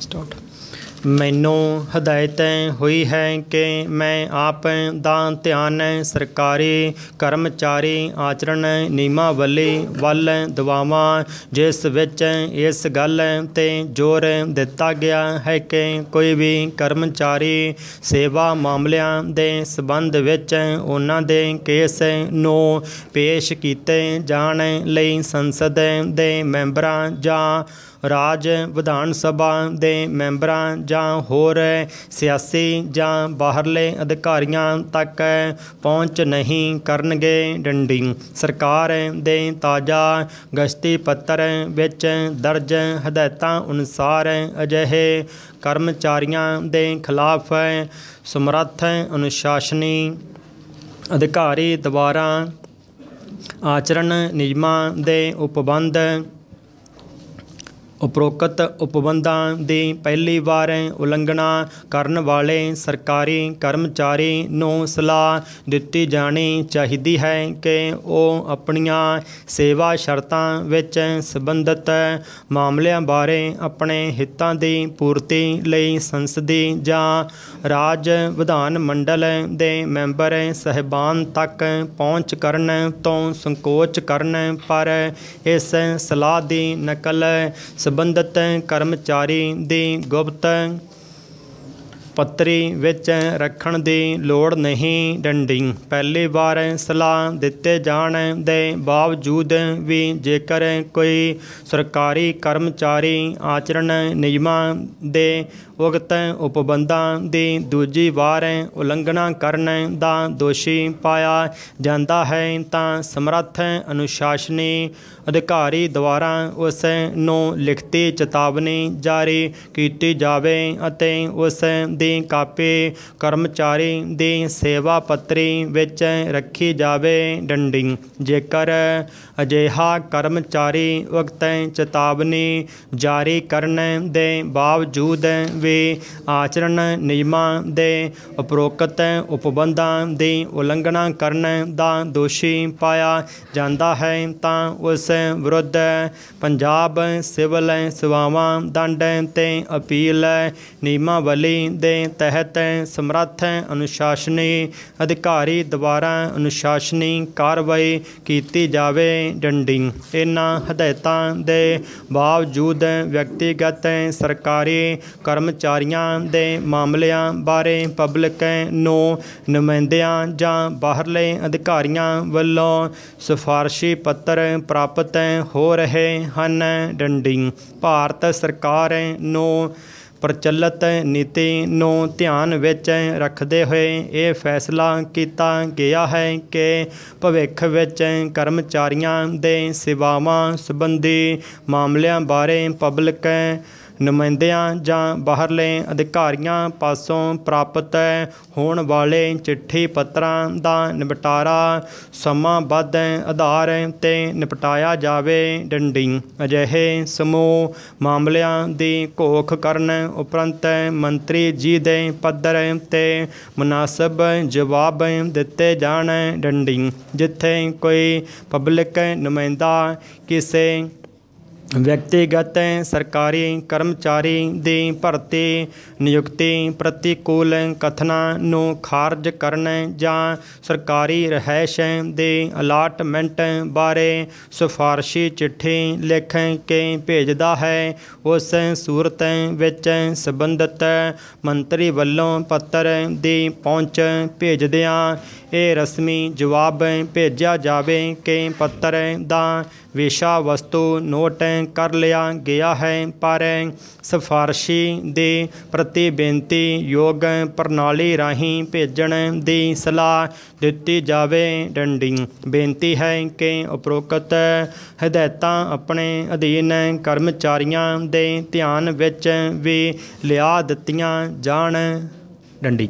start ਮੈਨੂੰ ਹਦਾਇਤ ਹੋਈ ਹੈ ਕਿ ਮੈਂ ਆਪ ਦਾ ਧਿਆਨ ਸਰਕਾਰੀ ਕਰਮਚਾਰੀ ਆਚਰਣ ਵੱਲੇ ਵੱਲ ਦਵਾਵਾਂ ਜਿਸ ਵਿੱਚ ਇਸ ਗੱਲ ਤੇ ਜ਼ੋਰ ਦਿੱਤਾ ਗਿਆ ਹੈ ਕਿ ਕੋਈ ਵੀ ਕਰਮਚਾਰੀ ਸੇਵਾ ਮਾਮਲਿਆਂ ਦੇ ਸਬੰਧ ਵਿੱਚ ਉਹਨਾਂ ਦੇ ਕੇਸ ਨੂੰ ਪੇਸ਼ ਕੀਤੇ ਜਾਣ ਲਈ ਸੰਸਦ ਦੇ ਮੈਂਬਰਾਂ ਜਾਂ ਰਾਜ ਵਿਧਾਨ ਸਭਾ ਦੇ ਮੈਂਬਰਾਂ ਜਾਂ ਹੋਰ ਸਿਆਸੀ ਜਾਂ ਬਾਹਰਲੇ ਅਧਿਕਾਰੀਆਂ ਤੱਕ ਪਹੁੰਚ ਨਹੀਂ ਕਰਨਗੇ ਡੰਡੀ ਸਰਕਾਰ ਦੇ ਤਾਜ਼ਾ ਗਸ਼ਤੀ ਪੱਤਰ ਵਿੱਚ ਦਰਜ ਹਦਾਇਤਾਂ ਅਨੁਸਾਰ ਅਜਿਹੇ ਕਰਮਚਾਰੀਆਂ ਦੇ ਖਿਲਾਫ ਸਮਰੱਥ ਅਨੁਸ਼ਾਸਨੀ ਅਧਿਕਾਰੀ ਦੁਆਰਾ ਆਚਰਣ ਨਿਯਮਾਂ ਦੇ ਉਪਬੰਧ ਉਪਰੋਕਤ ਉਪਬੰਧਾਂ ਦੇ ਪਹਿਲੀ ਵਾਰ ਉਲੰਘਣਾ ਕਰਨ ਵਾਲੇ ਸਰਕਾਰੀ ਕਰਮਚਾਰੀ ਨੂੰ ਸਲਾਹ ਦਿੱਤੀ ਜਾਣੀ ਚਾਹੀਦੀ ਹੈ ਕਿ ਉਹ ਆਪਣੀਆਂ ਸੇਵਾ ਸ਼ਰਤਾਂ ਵਿੱਚ ਸੰਬੰਧਿਤ ਮਾਮਲਿਆਂ ਬਾਰੇ ਆਪਣੇ ਹਿੱਤਾਂ ਦੀ ਪੂਰਤੀ ਲਈ ਸੰਸਦੀ ਜਾਂ ਰਾਜ ਵਿਧਾਨ ਮੰਡਲ ਦੇ ਮੈਂਬਰ ਸਹਿਬਾਨ ਤੱਕ ਪਹੁੰਚ ਕਰਨ ਤੋਂ ਸੰਕੋਚ ਕਰਨ ਪਰ ਇਸ ਸਲਾਹ ਦੀ ਨਕਲ ਸੰਬੰਧਤ ਕਰਮਚਾਰੀ ਦੇ ਗੁਪਤ ਪੱਤਰੀ ਵਿੱਚ ਰੱਖਣ ਦੀ ਲੋੜ ਨਹੀਂ ਡੰਡੀ ਪਹਿਲੇ ਵਾਰ ਸਲਾਹ ਦਿੱਤੇ ਜਾਣ ਦੇ ਬਾਵਜੂਦ ਵੀ ਜੇਕਰ ਕੋਈ ਸਰਕਾਰੀ ਕਰਮਚਾਰੀ ਆਚਰਣ ਨਿਯਮਾਂ ਦੇ ਉਗਤ ਉਪਬੰਧਾਂ ਦੀ ਦੂਜੀ ਵਾਰ ਉਲੰਘਣਾ ਕਰਨ ਦਾ ਦੋਸ਼ੀ ਪਾਇਆ ਜਾਂਦਾ ਹੈ ਤਾਂ ਸਮਰੱਥ ਅਨੁਸ਼ਾਸਨੀ ਅਧਿਕਾਰੀ ਦੁਆਰਾ ਉਸ ਨੂੰ ਲਿਖਤੀ ਚੇਤਾਵਨੀ ਜਾਰੀ ਕੀਤੀ ਜਾਵੇ ਅਤੇ ਉਸ ਦੀ ਕਾਪੀ ਕਰਮਚਾਰੀ ਦੀ ਸੇਵਾ ਪੱਤਰੀ ਵਿੱਚ ਰੱਖੀ ਜਾਵੇ ਡੰਡਿੰਗ ਜੇਕਰ ਅਜਿਹਾ ਕਰਮਚਾਰੀ ਉਗਤ ਚੇਤਾਵਨੀ ਜਾਰੀ ਕਰਨ ਦੇ ਬਾਵਜੂਦ ਵੀ ਦੇ ਆਚਰਣ ਨਿਯਮਾਂ ਦੇ ਉਪਰੋਕਤ ਉਪਬੰਧਾਂ ਦੀ ਉਲੰਘਣਾ ਕਰਨ ਦਾ ਦੋਸ਼ੀ ਪਾਇਆ ਜਾਂਦਾ ਹੈ ਤਾਂ ਉਸ ਵਿਰੁੱਧ ਪੰਜਾਬ ਸਿਵਲ ਸੇਵਾਵਾਂ ਦੰਡ ਤੇ ਅਪੀਲ ਨਿਯਮਾਵਲੀ ਦੇ ਤਹਿਤ ਸਮਰੱਥ ਅਨੁਸ਼ਾਸਨੀ ਅਧਿਕਾਰੀ ਦੁਆਰਾ ਅਨੁਸ਼ਾਸਨੀ ਕਾਰਵਾਈ ਕੀਤੀ ਜਾਵੇ ਡੰਡੀ ਇਹਨਾਂ ਹਦਾਇਤਾਂ ਦੇ ਬਾਵਜੂਦ ਵਿਅਕਤੀਗਤ ਸਰਕਾਰੀ ਕਰਮ ਕਰਮਚਾਰੀਆਂ ਦੇ ਮਾਮਲਿਆਂ ਬਾਰੇ ਪਬਲਿਕ ਨੂੰ ਨੁਮਾਇੰਦਿਆਂ ਜਾਂ ਬਾਹਰਲੇ ਅਧਿਕਾਰੀਆਂ ਵੱਲੋਂ ਸਿਫਾਰਸ਼ੀ ਪੱਤਰ ਪ੍ਰਾਪਤ ਹੋ ਰਹੇ ਹਨ ਡੰਡੀ ਭਾਰਤ ਸਰਕਾਰ ਨੂੰ ਪ੍ਰਚਲਿਤ ਨੀਤੀ ਨੂੰ ਧਿਆਨ ਵਿੱਚ ਰੱਖਦੇ ਹੋਏ ਇਹ ਫੈਸਲਾ ਕੀਤਾ ਗਿਆ ਹੈ ਕਿ ਭਵਿੱਖ ਵਿੱਚ ਕਰਮਚਾਰੀਆਂ ਦੇ ਸੇਵਾਵਾਂ ਸੰਬੰਧੀ ਮਾਮਲਿਆਂ ਬਾਰੇ ਪਬਲਿਕ ਨੁਮਾਇੰਦਿਆਂ ਜਾਂ ਬਾਹਰਲੇ ਅਧਿਕਾਰੀਆਂ ਪਾਸੋਂ ਪ੍ਰਾਪਤ ਹੋਣ ਵਾਲੇ ਚਿੱਠੀ ਪੱਤਰਾਂ ਦਾ ਨਿਪਟਾਰਾ ਸਮਾਂਬੱਧ ਆਧਾਰ 'ਤੇ ਨਿਪਟਾਇਆ ਜਾਵੇ ਡੰਡੀ ਅਜਿਹੇ ਸਮੂਹ ਮਾਮਲਿਆਂ ਦੀ ਘੋਖ ਕਰਨ ਉਪਰੰਤ ਮੰਤਰੀ ਜੀ ਦੇ ਪੱਧਰ 'ਤੇ ਮناسب ਜਵਾਬ ਦਿੱਤੇ ਜਾਣ ਡੰਡੀ ਜਿੱਥੇ ਕੋਈ ਪਬਲਿਕ ਨੁਮਾਇੰਦਾ ਕਿਸੇ ਵਿਅਕਤੀਗਤ ਸਰਕਾਰੀ ਕਰਮਚਾਰੀ ਦੀ ਭਰਤੀ ਨਿਯੁਕਤੀ ਪ੍ਰਤੀਕੂਲ ਕਥਨਾਂ ਨੂੰ ਖਾਰਜ ਕਰਨ ਜਾਂ ਸਰਕਾਰੀ ਰਿਹਾਇਸ਼ ਦੇ ਅਲਾਟਮੈਂਟ ਬਾਰੇ ਸਿਫਾਰਸ਼ੀ ਚਿੱਠੀ ਲਿਖ ਕੇ ਭੇਜਦਾ ਹੈ ਉਸ ਸੂਰਤ ਵਿੱਚ ਸੰਬੰਧਤ ਮੰਤਰੀ ਵੱਲੋਂ ਪੱਤਰ ਦੀ ਪਹੁੰਚ ਭੇਜਦਿਆਂ ਇਹ ਰਸਮੀ ਜਵਾਬ ਭੇਜਿਆ ਜਾਵੇ ਕਿ ਪੱਤਰ ਦਾ ਵਿਸ਼ਾ ਵਸਤੂ ਨੋਟ ਕਰ ਲਿਆ ਗਿਆ ਹੈ ਪਰ ਸਫਾਰਸ਼ੀ ਦੇ ਪ੍ਰਤੀ ਬੇਨਤੀ ਯੋਗ ਪ੍ਰਣਾਲੀ ਰਾਹੀਂ ਭੇਜਣ ਦੀ ਸਲਾਹ ਦਿੱਤੀ ਜਾਵੇ ਡੰਡੀ ਬੇਨਤੀ ਹੈ ਕਿ ਉਪਰੋਕਤ ਹਦਾਇਤਾਂ ਆਪਣੇ ਅਧੀਨ ਕਰਮਚਾਰੀਆਂ ਦੇ ਧਿਆਨ ਵਿੱਚ ਵੀ ਲਿਆ ਦਿੱਤੀਆਂ ਜਾਣ ਡੰਡੀ